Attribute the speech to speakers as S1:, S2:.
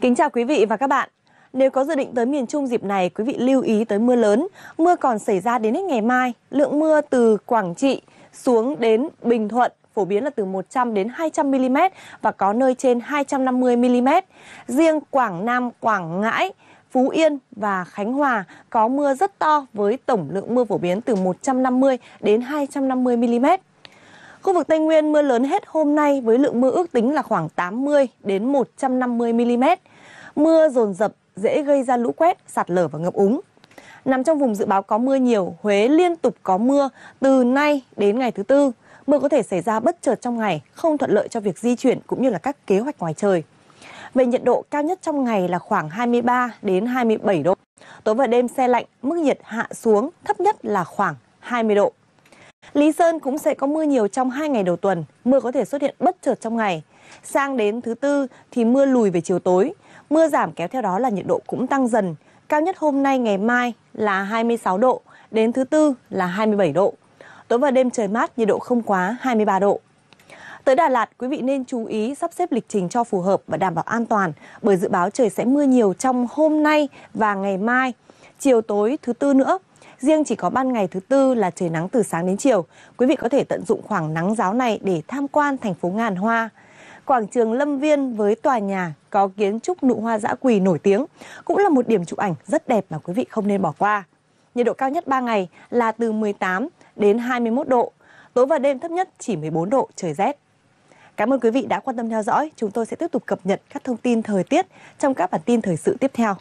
S1: Kính chào quý vị và các bạn. Nếu có dự định tới miền Trung dịp này, quý vị lưu ý tới mưa lớn. Mưa còn xảy ra đến hết ngày mai. Lượng mưa từ Quảng Trị xuống đến Bình Thuận phổ biến là từ 100 đến 200 mm và có nơi trên 250 mm. Riêng Quảng Nam, Quảng Ngãi, Phú Yên và Khánh Hòa có mưa rất to với tổng lượng mưa phổ biến từ 150 đến 250 mm. Khu vực Tây Nguyên mưa lớn hết hôm nay với lượng mưa ước tính là khoảng 80 đến 150 mm. Mưa dồn dập dễ gây ra lũ quét, sạt lở và ngập úng. Nằm trong vùng dự báo có mưa nhiều, Huế liên tục có mưa từ nay đến ngày thứ tư. Mưa có thể xảy ra bất chợt trong ngày, không thuận lợi cho việc di chuyển cũng như là các kế hoạch ngoài trời. Về nhiệt độ cao nhất trong ngày là khoảng 23 đến 27 độ. Tối và đêm xe lạnh, mức nhiệt hạ xuống thấp nhất là khoảng 20 độ. Lý Sơn cũng sẽ có mưa nhiều trong hai ngày đầu tuần, mưa có thể xuất hiện bất chợt trong ngày. Sang đến thứ tư thì mưa lùi về chiều tối, mưa giảm kéo theo đó là nhiệt độ cũng tăng dần. Cao nhất hôm nay ngày mai là 26 độ, đến thứ tư là 27 độ. Tối và đêm trời mát, nhiệt độ không quá 23 độ. Tới Đà Lạt, quý vị nên chú ý sắp xếp lịch trình cho phù hợp và đảm bảo an toàn bởi dự báo trời sẽ mưa nhiều trong hôm nay và ngày mai, chiều tối thứ tư nữa. Riêng chỉ có ban ngày thứ tư là trời nắng từ sáng đến chiều. Quý vị có thể tận dụng khoảng nắng giáo này để tham quan thành phố ngàn hoa. Quảng trường Lâm Viên với tòa nhà có kiến trúc nụ hoa dã quỳ nổi tiếng cũng là một điểm chụp ảnh rất đẹp mà quý vị không nên bỏ qua. Nhiệt độ cao nhất 3 ngày là từ 18 đến 21 độ. Tối và đêm thấp nhất chỉ 14 độ, trời rét. Cảm ơn quý vị đã quan tâm theo dõi. Chúng tôi sẽ tiếp tục cập nhật các thông tin thời tiết trong các bản tin thời sự tiếp theo.